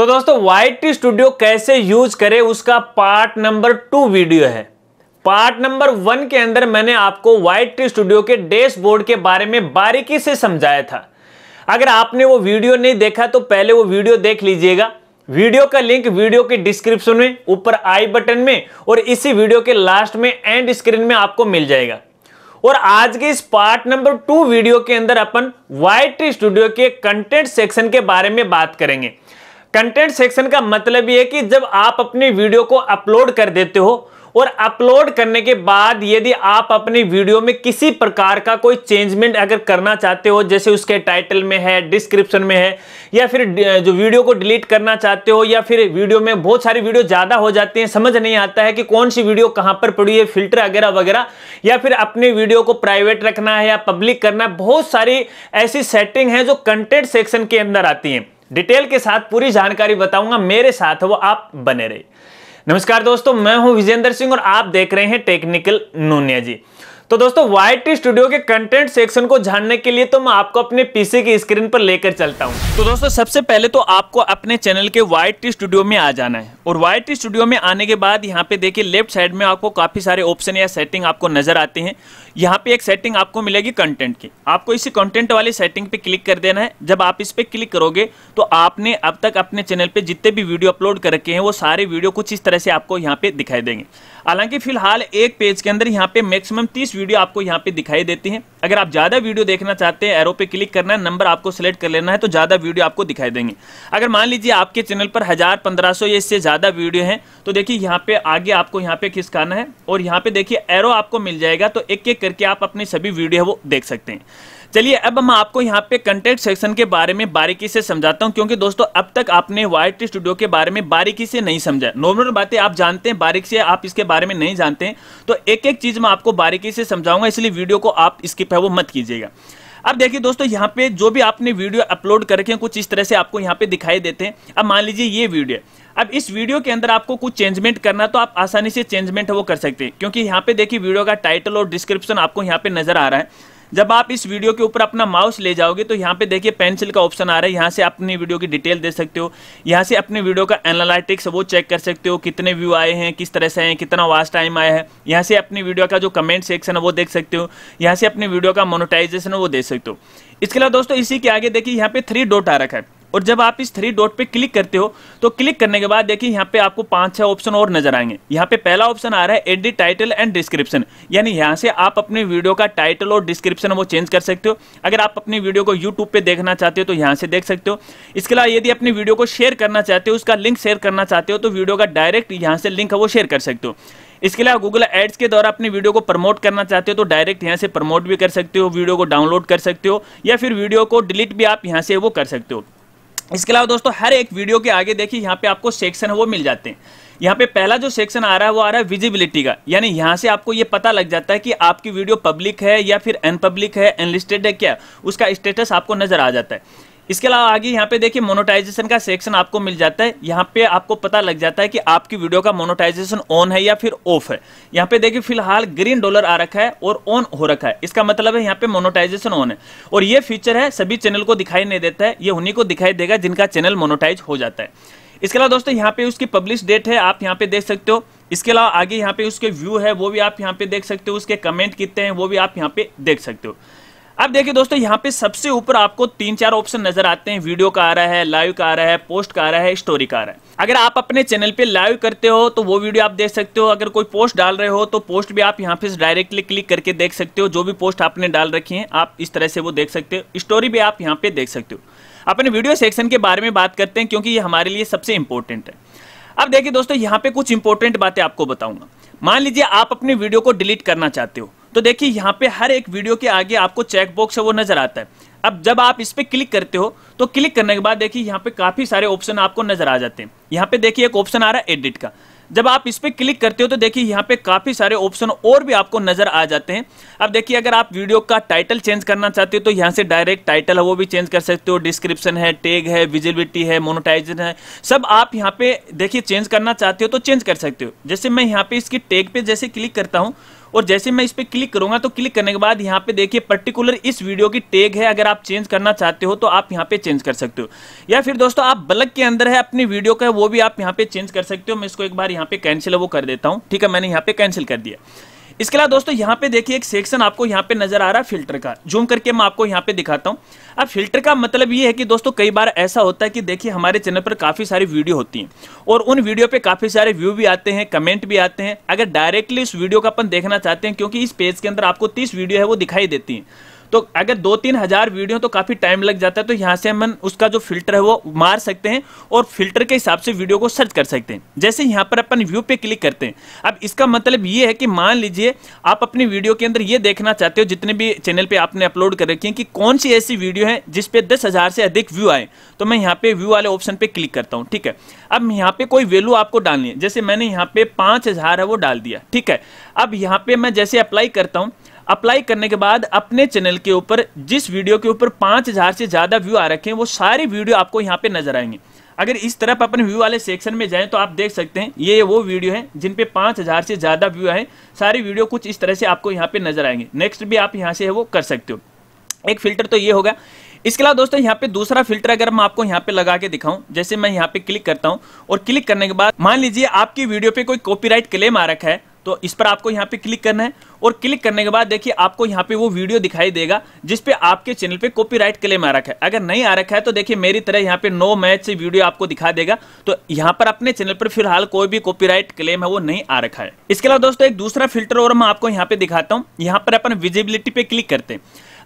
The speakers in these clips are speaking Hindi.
तो दोस्तों टी स्टूडियो कैसे यूज करें उसका पार्ट नंबर टू वीडियो है पार्ट नंबर वन के अंदर मैंने आपको वाइट स्टूडियो के डैशबोर्ड के बारे में बारीकी से समझाया था अगर आपने वो वीडियो नहीं देखा तो पहले वो वीडियो देख लीजिएगा वीडियो का लिंक वीडियो के डिस्क्रिप्शन में ऊपर आई बटन में और इसी वीडियो के लास्ट में एंड स्क्रीन में आपको मिल जाएगा और आज के इस पार्ट नंबर टू वीडियो के अंदर अपन वाइट स्टूडियो के कंटेंट सेक्शन के बारे में बात करेंगे कंटेंट सेक्शन का मतलब ये है कि जब आप अपनी वीडियो को अपलोड कर देते हो और अपलोड करने के बाद यदि आप अपनी वीडियो में किसी प्रकार का कोई चेंजमेंट अगर करना चाहते हो जैसे उसके टाइटल में है डिस्क्रिप्शन में है या फिर जो वीडियो को डिलीट करना चाहते हो या फिर वीडियो में बहुत सारी वीडियो ज़्यादा हो जाती हैं समझ नहीं आता है कि कौन सी वीडियो कहाँ पर पड़ी है फिल्टर वगैरह वगैरह या फिर अपने वीडियो को प्राइवेट रखना है या पब्लिक करना है बहुत सारी ऐसी सेटिंग है जो कंटेंट सेक्शन के अंदर आती हैं डिटेल के साथ पूरी जानकारी बताऊंगा मेरे साथ वो आप बने रहे नमस्कार दोस्तों मैं हूं विजेंद्र सिंह और आप देख रहे हैं टेक्निकल नूनिया जी तो दोस्तों वाइट स्टूडियो के कंटेंट सेक्शन को जानने के लिए तो मैं आपको अपने पीसी की स्क्रीन पर लेकर चलता हूँ तो दोस्तों सबसे पहले तो आपको अपने चैनल के वाइट स्टूडियो में आ जाना है और वाइट स्टूडियो में आने के बाद यहाँ पे देखिए लेफ्ट साइड में आपको काफी सारे ऑप्शन या सेटिंग आपको नजर आते हैं यहाँ पे एक सेटिंग आपको मिलेगी कंटेंट की आपको इसी कंटेंट वाली सेटिंग पे क्लिक कर देना है जब आप इस पे क्लिक करोगे तो आपने अब तक अपने चैनल पे जितने भी वीडियो अपलोड कर रखे हैं वो सारे वीडियो कुछ इस तरह से आपको यहाँ पे दिखाई देंगे हालांकि फिलहाल एक पेज के अंदर यहाँ पे मैक्सिमम तीस वीडियो आपको यहाँ पे दिखाई देती है अगर आप ज़्यादा वीडियो देखना चाहते हैं एरो पे क्लिक करना है नंबर आपको सेलेक्ट कर लेना है तो ज़्यादा वीडियो आपको दिखाई देंगे अगर मान लीजिए आपके चैनल पर हज़ार पंद्रह या इससे ज़्यादा वीडियो है तो देखिए यहाँ पे आगे आपको यहाँ पे खिसकाना है और यहाँ पे देखिए एरो आपको मिल जाएगा तो एक एक करके आप अपनी सभी वीडियो वो देख सकते हैं चलिए अब मैं आपको यहाँ पे कंटेंट सेक्शन के बारे में बारीकी से समझाता हूँ क्योंकि दोस्तों अब तक आपने वाइट स्टूडियो के बारे में बारीकी से नहीं समझा नॉर्मल बातें आप जानते हैं बारीक से आप इसके बारे में नहीं जानते हैं तो एक एक चीज़ मैं आपको बारीकी से समझाऊंगा इसलिए वीडियो को आप स्किप है वो मत कीजिएगा अब देखिए दोस्तों यहाँ पे जो भी आपने वीडियो अपलोड करके कुछ इस तरह से आपको यहाँ पे दिखाई देते हैं अब मान लीजिए ये वीडियो अब इस वीडियो के अंदर आपको कुछ चेंजमेंट करना तो आप आसानी से चेंजमेंट वो कर सकते हैं क्योंकि यहाँ पे देखिए वीडियो का टाइटल और डिस्क्रिप्शन आपको यहाँ पे नजर आ रहा है जब आप इस वीडियो के ऊपर अपना माउस ले जाओगे तो यहाँ पे देखिए पेंसिल का ऑप्शन आ रहा है यहाँ से अपनी वीडियो की डिटेल दे सकते हो यहाँ से अपनी वीडियो का एनालिटिक्स वो चेक कर सकते हो कितने व्यू आए हैं किस तरह से आए हैं कितना वास्ट टाइम आया है यहाँ से अपनी वीडियो का जो कमेंट सेक्शन है वो देख सकते हो यहाँ से अपनी वीडियो का मोनोटाइजेशन है वो देख सकते हो इसके अलावा दोस्तों इसी के आगे देखिए यहाँ पे थ्री डोट आ रखा है और जब आप इस थ्री डॉट पे क्लिक करते हो तो क्लिक करने के बाद देखिए यहाँ पे आपको पांच छह ऑप्शन और नजर आएंगे यहाँ पे पहला ऑप्शन आ रहा है एडिट टाइटल एंड डिस्क्रिप्शन यानी यहाँ से आप अपने वीडियो का टाइटल और डिस्क्रिप्शन वो चेंज कर सकते हो अगर आप अपनी वीडियो को यूट्यूब पर देखना चाहते हो तो यहाँ से देख सकते हो इसके अलावा यदि अपनी वीडियो को शेयर करना चाहते हो उसका लिंक शेयर करना चाहते हो तो वीडियो का डायरेक्ट यहाँ से लिंक है वो शेयर कर सकते हो इसके अलावा गूगल एड्स के द्वारा अपनी वीडियो को प्रमोट करना चाहते हो तो डायरेक्ट यहाँ से प्रमोट भी कर सकते हो वीडियो को डाउनलोड कर सकते हो या फिर वीडियो को डिलीट भी आप यहाँ से वो कर सकते हो इसके अलावा दोस्तों हर एक वीडियो के आगे देखिए यहाँ पे आपको सेक्शन है वो मिल जाते हैं यहाँ पे पहला जो सेक्शन आ रहा है वो आ रहा है विजिबिलिटी का यानी यहाँ से आपको ये पता लग जाता है कि आपकी वीडियो पब्लिक है या फिर अनपब्लिक है अनलिस्टेड है क्या उसका स्टेटस आपको नजर आ जाता है इसके अलावा आगे यहाँ पे देखिए मोनोटाइजेशन का सेक्शन आपको मिल जाता है यहाँ पे आपको पता लग जाता है कि आपकी वीडियो का मोनोटाइजेशन ऑन है या फिर ऑफ है यहाँ पे देखिए फिलहाल ग्रीन डॉलर आ रखा है और ऑन हो रखा है इसका मतलब है यहाँ पे मोनोटाइजेशन ऑन है और ये फीचर है सभी चैनल को दिखाई नहीं देता है ये उन्हीं को दिखाई देगा जिनका चैनल मोनोटाइज हो जाता है इसके अलावा दोस्तों यहाँ पे उसकी पब्लिश डेट है आप यहाँ पे देख सकते हो इसके अलावा आगे यहाँ पे उसके व्यू है वो भी आप यहाँ पे देख सकते हो उसके कमेंट कितने हैं वो भी आप यहाँ पे देख सकते हो अब देखिए दोस्तों यहाँ पे सबसे ऊपर आपको तीन चार ऑप्शन नजर आते हैं वीडियो का आ रहा है लाइव का आ रहा है पोस्ट का आ रहा है स्टोरी का आ रहा है अगर आप अपने चैनल पे लाइव करते हो तो वो वीडियो आप देख सकते हो अगर कोई पोस्ट डाल रहे हो तो पोस्ट भी आप यहाँ पे डायरेक्टली क्लिक करके देख सकते हो जो भी पोस्ट आपने डाल रखी है आप इस तरह से वो देख सकते हो स्टोरी भी आप यहाँ पे देख सकते हो अपने वीडियो सेक्शन के बारे में बात करते हैं क्योंकि ये हमारे लिए सबसे इंपॉर्टेंट है अब देखिए दोस्तों यहाँ पे कुछ इंपॉर्टेंट बातें आपको बताऊंगा मान लीजिए आप अपने वीडियो को डिलीट करना चाहते हो तो देखिए यहाँ पे हर एक वीडियो के आगे आपको चेक बॉक्स है वो नजर आता है अब जब आप इस पर क्लिक करते हो तो क्लिक करने के बाद देखिए यहाँ पे काफ़ी सारे ऑप्शन आपको नजर आ जाते हैं यहाँ पे देखिए एक ऑप्शन आ रहा है एडिट का जब आप इस पर क्लिक करते हो तो देखिए यहाँ पे काफ़ी सारे ऑप्शन और भी आपको नजर आ जाते हैं अब देखिए अगर आप वीडियो का टाइटल चेंज करना चाहते हो तो यहाँ से डायरेक्ट टाइटल है वो भी चेंज कर सकते हो डिस्क्रिप्शन है टेग है विजिबिलिटी है मोनोटाइजर है सब आप यहाँ पे देखिए चेंज करना चाहते हो तो चेंज कर सकते हो जैसे मैं यहाँ पे इसकी टेग पे जैसे क्लिक करता हूँ और जैसे मैं इस पर क्लिक करूंगा तो क्लिक करने के बाद यहाँ पे देखिए पर्टिकुलर इस वीडियो की टेग है अगर आप चेंज करना चाहते हो तो आप यहाँ पे चेंज कर सकते हो या फिर दोस्तों आप बल्क के अंदर है अपनी वीडियो का वो भी आप यहाँ पे चेंज कर सकते हो मैं इसको एक बार यहाँ पे कैंसिल है वो कर देता हूँ ठीक है मैंने यहाँ पे कैंसिल कर दिया इसके अलावा दोस्तों यहाँ पे देखिए एक सेक्शन आपको यहाँ पे नजर आ रहा है फिल्टर का जूम करके मैं आपको यहाँ पे दिखाता हूँ अब फिल्टर का मतलब ये है कि दोस्तों कई बार ऐसा होता है कि देखिए हमारे चैनल पर काफ़ी सारी वीडियो होती हैं और उन वीडियो पे काफ़ी सारे व्यू भी आते हैं कमेंट भी आते हैं अगर डायरेक्टली उस वीडियो का अपन देखना चाहते हैं क्योंकि इस पेज के अंदर आपको तीस वीडियो है वो दिखाई देती है तो अगर दो तीन हजार वीडियो तो काफ़ी टाइम लग जाता है तो यहाँ से हम उसका जो फिल्टर है वो मार सकते हैं और फिल्टर के हिसाब से वीडियो को सर्च कर सकते हैं जैसे यहाँ पर अपन व्यू पे क्लिक करते हैं अब इसका मतलब ये है कि मान लीजिए आप अपनी वीडियो के अंदर ये देखना चाहते हो जितने भी चैनल पर आपने अपलोड कर रखी है कि कौन सी ऐसी वीडियो है जिसपे दस हज़ार से अधिक व्यू आए तो मैं यहाँ पे व्यू वाले ऑप्शन पे क्लिक करता हूँ ठीक है अब यहाँ पे कोई वैल्यू आपको डालनी है जैसे मैंने यहाँ पे पांच हज़ार है वो डाल दिया ठीक है अब यहाँ पे मैं जैसे अप्लाई करता हूँ अप्लाई करने के बाद अपने चैनल के ऊपर जिस वीडियो के ऊपर पाँच हज़ार से ज़्यादा व्यू आ रखे हैं वो सारे वीडियो आपको यहाँ पे नजर आएंगे अगर इस तरफ अपने व्यू वाले सेक्शन में जाएं तो आप देख सकते हैं ये वो वीडियो है जिन पे हज़ार से ज़्यादा व्यू आए सारी वीडियो कुछ इस तरह से आपको यहाँ पे नजर आएंगे नेक्स्ट भी आप यहाँ से वो कर सकते हो एक फिल्टर तो ये होगा इसके अलावा दोस्तों यहाँ पे दूसरा फिल्टर अगर मैं आपको यहाँ पे लगा के दिखाऊं जैसे मैं यहाँ पे क्लिक करता हूँ और क्लिक करने के बाद मान लीजिए आपकी वीडियो पे कोई कॉपीराइट क्लेम आ रखा है तो इस पर आपको यहाँ पे क्लिक करना है और क्लिक करने के बाद देखिए आपको यहाँ पे वो वीडियो दिखाई देगा जिसपे आपके चैनल पे कॉपीराइट क्लेम आ रखा है अगर नहीं आ रखा है तो देखिए मेरी तरह यहाँ पे नो मैच से वीडियो आपको दिखा देगा तो यहाँ पर अपने चैनल पर फिलहाल कोई भी कॉपीराइट क्लेम है वो नहीं आ रखा है इसके अलावा दोस्तों एक दूसरा फिल्टर और मैं आपको यहाँ पे दिखाता हूँ यहाँ पर अपन विजिबिलिटी पे क्लिक करते हैं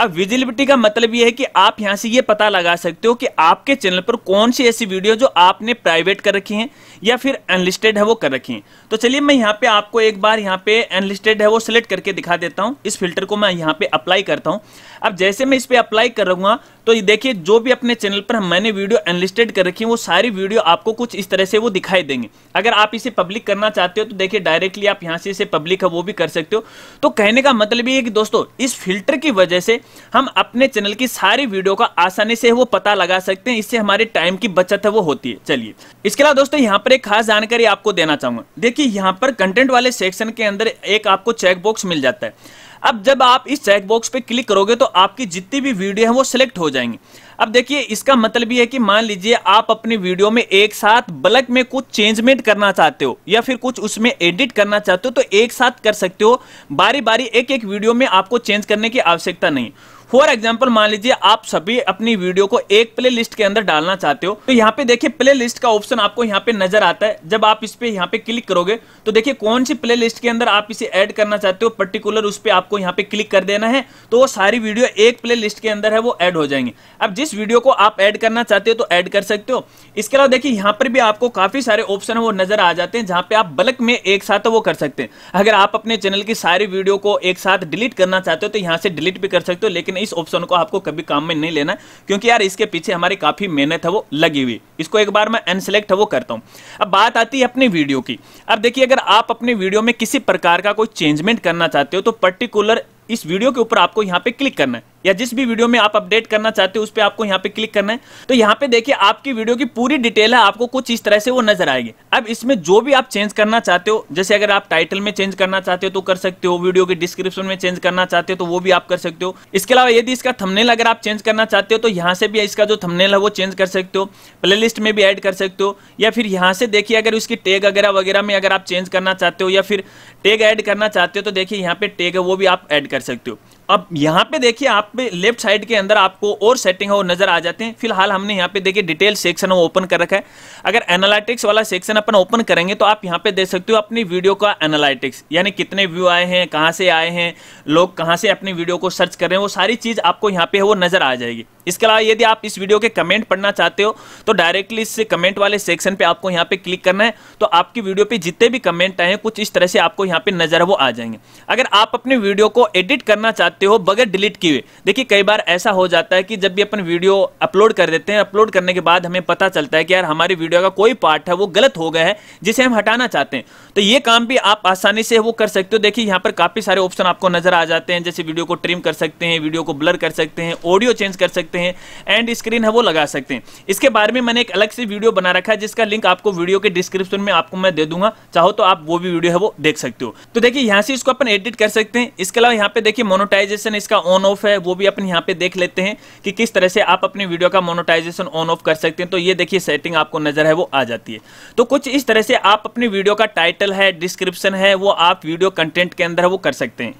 अब विजिबिलिटी का मतलब यह है कि आप यहां से यह पता लगा सकते हो कि आपके चैनल पर कौन सी ऐसी वीडियो जो आपने प्राइवेट कर रखी हैं या फिर अनलिस्टेड है वो कर रखी हैं तो चलिए मैं यहां पे आपको एक बार यहां पे अनलिस्टेड है वो सिलेक्ट करके दिखा देता हूं इस फिल्टर को मैं यहां पे अप्लाई करता हूं अब जैसे मैं इस पर अप्लाई करूँगा तो ये देखिए जो भी अपने चैनल पर मैंने वीडियो अनलिस्टेड कर रखी है वो सारी वीडियो आपको कुछ इस तरह से वो दिखाई देंगे अगर आप इसे पब्लिक करना चाहते हो तो देखिए डायरेक्टली आप यहाँ से इसे पब्लिक है वो भी कर सकते हो तो कहने का मतलब ये है कि दोस्तों इस फिल्टर की वजह से हम अपने चैनल की सारी वीडियो का आसानी से वो पता लगा सकते हैं इससे हमारे टाइम की बचत है वो होती है चलिए इसके अलावा दोस्तों यहाँ पर एक खास जानकारी आपको देना चाहूंगा देखिए यहाँ पर कंटेंट वाले सेक्शन के अंदर एक आपको चेकबॉक्स मिल जाता है अब जब आप इस चेकबॉक्स बॉक्स पे क्लिक करोगे तो आपकी जितनी भी वीडियो है वो सिलेक्ट हो जाएंगी अब देखिए इसका मतलब ये है कि मान लीजिए आप अपनी वीडियो में एक साथ बल्क में कुछ चेंजमेंट करना चाहते हो या फिर कुछ उसमें एडिट करना चाहते हो तो एक साथ कर सकते हो बारी बारी एक एक वीडियो में आपको चेंज करने की आवश्यकता नहीं फॉर एग्जाम्पल मान लीजिए आप सभी अपनी वीडियो को एक प्ले लिस्ट के अंदर डालना चाहते हो तो यहाँ पे देखिए प्ले लिस्ट का ऑप्शन आपको यहाँ पे नजर आता है जब आप इस पे यहाँ पे क्लिक करोगे तो देखिए कौन सी प्ले लिस्ट के अंदर आप इसे ऐड करना चाहते हो पर्टिकुलर उस पर आपको यहाँ पे क्लिक कर देना है तो वो सारी वीडियो एक प्ले लिस्ट के अंदर है वो एड हो जाएंगे अब जिस वीडियो को आप एड करना चाहते हो तो एड कर सकते हो इसके अलावा देखिए यहाँ पर भी आपको काफी सारे ऑप्शन है वो नजर आ जाते हैं जहाँ पे आप बल्क में एक साथ वो कर सकते हैं अगर आप अपने चैनल की सारी वीडियो को एक साथ डिलीट करना चाहते हो तो यहाँ से डिलीट भी कर सकते हो लेकिन इस ऑप्शन को आपको कभी काम में नहीं लेना क्योंकि यार इसके पीछे हमारी काफ़ी मेहनत है वो लगी हुई इसको एक बार मैं अनसेलेक्ट है वो करता हूँ अब बात आती है अपनी वीडियो की अब देखिए अगर आप अपनी वीडियो में किसी प्रकार का कोई चेंजमेंट करना चाहते हो तो पर्टिकुलर इस वीडियो के ऊपर आपको यहाँ पे क्लिक करना है या जिस भी वीडियो में आप अपडेट करना चाहते हो उस पर आपको यहाँ पे क्लिक करना है तो यहाँ पे देखिए आपकी वीडियो की पूरी डिटेल है आपको कुछ इस तरह से वो नजर आएगी अब इसमें जो भी आप चेंज करना चाहते हो जैसे अगर आप टाइटल में चेंज करना चाहते हो तो कर सकते हो वीडियो के डिस्क्रिप्शन में चेंज करना चाहते हो तो वो भी आप कर सकते हो इसके अलावा यदि इसका थमनेल अगर आप चेंज करना चाहते हो तो यहाँ से भी इसका जो थमनेल है वो चेंज कर सकते हो प्ले में भी एड कर सकते हो या फिर यहाँ से देखिए अगर उसकी टेग वगैरह वगैरह में अगर आप चेंज करना चाहते हो या फिर टेग एड करना चाहते हो तो देखिए यहाँ पे टेग है वो भी आप एड कर सकते हो अब यहाँ पे देखिए आप पे लेफ्ट साइड के अंदर आपको और सेटिंग है वो नजर आ जाते हैं फिलहाल हमने यहाँ पे देखिए डिटेल सेक्शन वो ओपन कर रखा है अगर एनालिटिक्स वाला सेक्शन अपन ओपन करेंगे तो आप यहाँ पे देख सकते हो अपनी वीडियो का एनालिटिक्स यानी कितने व्यू आए हैं कहाँ से आए हैं लोग कहाँ से अपनी वीडियो को सर्च कर रहे हैं वो सारी चीज़ आपको यहाँ पे वो नजर आ जाएगी इसके अलावा यदि आप इस वीडियो के कमेंट पढ़ना चाहते हो तो डायरेक्टली इस कमेंट वाले सेक्शन पे आपको यहाँ पे क्लिक करना है तो आपकी वीडियो पे जितने भी कमेंट आए हैं कुछ इस तरह से आपको यहाँ पे नजर वो आ जाएंगे अगर आप अपने वीडियो को एडिट करना चाहते हो बगैर डिलीट किए देखिए कई बार ऐसा हो जाता है कि जब भी अपन वीडियो अपलोड कर देते हैं अपलोड करने के बाद हमें पता चलता है कि यार हमारी वीडियो का कोई पार्ट है वो गलत हो गया है जिसे हम हटाना चाहते हैं तो ये काम भी आप आसानी से वो कर सकते हो देखिए यहाँ पर काफ़ी सारे ऑप्शन आपको नजर आ जाते हैं जैसे वीडियो को ट्रिम कर सकते हैं वीडियो को ब्लर कर सकते हैं ऑडियो चेंज कर सकते सकते हैं एंड स्क्रीन है वो लगा सकते हैं इसके बारे में मैंने एक अलग से वीडियो बना रखा है जिसका लिंक आपको वीडियो के डिस्क्रिप्शन में आपको मैं दे दूंगा चाहो तो आप वो भी वीडियो है वो देख सकते हो तो देखिए यहाँ से इसको अपन एडिट कर सकते हैं इसके अलावा यहाँ पे देखिए मोनोटाइजेशन इसका ऑन ऑफ है वो भी अपन यहाँ पे देख लेते हैं कि किस तरह से आप अपनी वीडियो का मोनोटाइजेशन ऑन ऑफ कर सकते हैं तो ये देखिए सेटिंग आपको नजर है वो आ जाती है तो कुछ इस तरह से आप अपनी वीडियो का टाइटल है डिस्क्रिप्शन है वो आप वीडियो कंटेंट के अंदर वो कर सकते हैं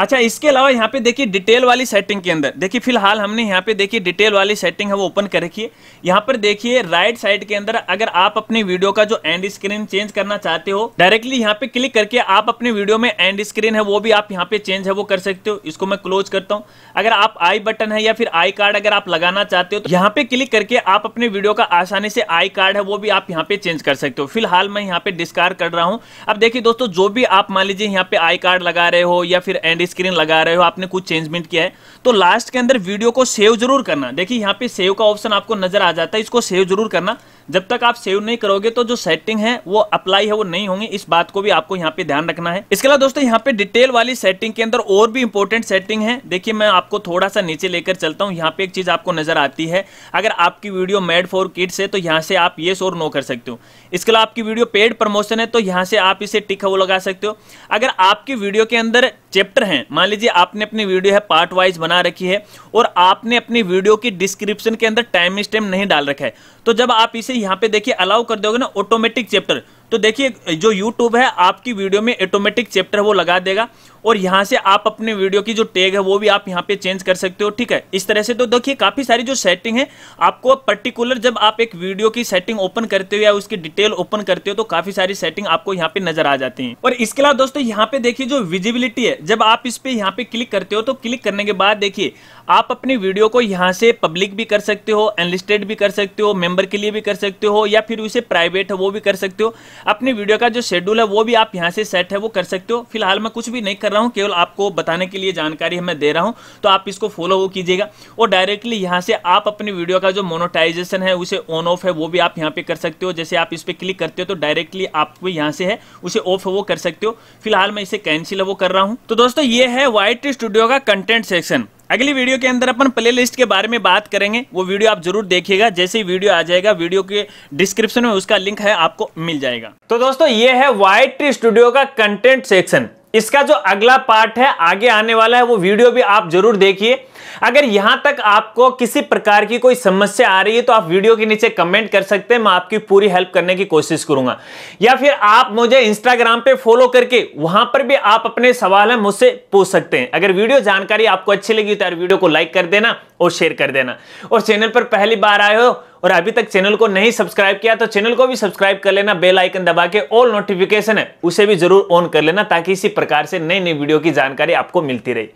अच्छा इसके अलावा यहाँ पे देखिए डिटेल वाली सेटिंग के अंदर देखिए फिलहाल हमने यहाँ पे देखिए डिटेल वाली सेटिंग है वो ओपन कर रखी है यहाँ पर देखिए राइट साइड के अंदर अगर आप अपनी वीडियो का जो एंड स्क्रीन चेंज करना चाहते हो डायरेक्टली यहाँ पे क्लिक करके आप अपने वीडियो में एंड स्क्रीन है वो भी आप यहाँ पे चेंज है वो कर सकते हो इसको मैं क्लोज करता हूँ अगर आप आई बटन है या फिर आई कार्ड अगर आप लगाना चाहते हो तो यहाँ पे क्लिक करके आप अपने वीडियो का आसानी से आई कार्ड है वो भी आप यहाँ पे चेंज कर सकते हो फिलहाल मैं यहाँ पे डिस्कार कर रहा हूँ अब देखिए दोस्तों जो भी आप मान लीजिए यहाँ पे आई कार्ड लगा रहे हो या फिर एंड स्क्रीन लगा रहे हो आपने कुछ चेंजमेंट किया है तो लास्ट के अंदर वीडियो को सेव जरूर करना देखिए यहाँ पे सेव का ऑप्शन आपको नजर आ जाता है इसको सेव जरूर करना जब तक आप सेव नहीं करोगे तो जो सेटिंग है वो अप्लाई है वो नहीं होंगे इस बात को भी आपको यहाँ पे ध्यान रखना है इसके अलावा दोस्तों यहाँ पे डिटेल वाली सेटिंग के अंदर और भी इंपॉर्टेंट सेटिंग है देखिए मैं आपको थोड़ा सा नीचे लेकर चलता हूँ यहाँ पे एक चीज आपको नजर आती है अगर आपकी वीडियो मेड फॉर किड्स है तो यहाँ से आप ये और नो कर सकते हो इसके अलावा आपकी वीडियो पेड प्रमोशन है तो यहाँ से आप इसे टिक वो लगा सकते हो अगर आपकी वीडियो के अंदर चैप्टर है मान लीजिए आपने अपनी वीडियो है पार्ट वाइज बना रखी है और आपने अपनी वीडियो की डिस्क्रिप्शन के अंदर टाइम स्टेम नहीं डाल रखा है तो जब आप इसे यहाँ पे देखिए अलाउ कर दोगे ना ऑटोमेटिक चैप्टर तो देखिए जो यूट्यूब है आपकी वीडियो में ऑटोमेटिक चैप्टर वो लगा देगा और यहाँ से आप अपने वीडियो की जो टैग है वो भी आप यहाँ पे चेंज कर सकते हो ठीक है इस तरह से तो देखिए काफी सारी जो सेटिंग है आपको पर्टिकुलर जब आप एक वीडियो की सेटिंग ओपन करते हो या उसकी डिटेल ओपन करते हो तो काफी सारी सेटिंग आपको यहाँ पे नजर आ जाती है और इसके अलावा दोस्तों यहाँ पे देखिए जो विजिबिलिटी है जब आप इस पे यहाँ पे क्लिक करते हो तो क्लिक करने के बाद देखिए आप अपने वीडियो को यहाँ से पब्लिक भी कर सकते हो अनलिस्टेड भी कर सकते हो मेंबर के लिए भी कर सकते हो या फिर उसे प्राइवेट है वो भी कर सकते हो अपने वीडियो का जो शेड्यूल है वो भी आप यहाँ से सेट है वो कर सकते हो फिलहाल मैं कुछ भी नहीं कर कर रहा हूं केवल आपको बताने के लिए जानकारी मैं दे रहा हूं तो आप इसको फॉलो वो कीजिएगा और डायरेक्टली यहां से आप अपनी वीडियो का जो मोनोटाइजेशन है उसे ऑन ऑफ है वो भी आप यहां पे कर सकते हो जैसे आप इस पर क्लिक करते हो तो डायरेक्टली आप यहां से है उसे ऑफ वो कर सकते हो फिलहाल मैं इसे कैंसिल वो कर रहा हूं तो दोस्तों ये है व्हाइट स्टूडियो का कंटेंट सेक्शन अगली वीडियो के अंदर अपन प्लेलिस्ट के बारे में बात करेंगे वो वीडियो आप जरूर देखिएगा जैसे ही वीडियो आ जाएगा वीडियो के डिस्क्रिप्शन में उसका लिंक है आपको मिल जाएगा तो दोस्तों ये है व्हाइट स्टूडियो का कंटेंट सेक्शन इसका जो अगला पार्ट है आगे आने वाला है वो वीडियो भी आप जरूर देखिए अगर यहां तक आपको किसी प्रकार की कोई समस्या आ रही है तो आप वीडियो के नीचे कमेंट कर सकते हैं मैं आपकी पूरी हेल्प करने की कोशिश करूंगा या फिर आप मुझे इंस्टाग्राम पे फॉलो करके वहां पर भी आप अपने सवाल है मुझसे पूछ सकते हैं अगर वीडियो जानकारी आपको अच्छी लगी तो यार वीडियो को लाइक कर देना और शेयर कर देना और चैनल पर पहली बार आए हो और अभी तक चैनल को नहीं सब्सक्राइब किया तो चैनल को भी सब्सक्राइब कर लेना बेल आइकन दबा के ऑल नोटिफिकेशन है उसे भी जरूर ऑन कर लेना ताकि इसी प्रकार से नई नई वीडियो की जानकारी आपको मिलती रही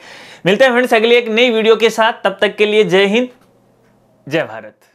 मिलते हैं फ्रेंड्स अगली एक नई वीडियो के साथ तब तक के लिए जय हिंद जय भारत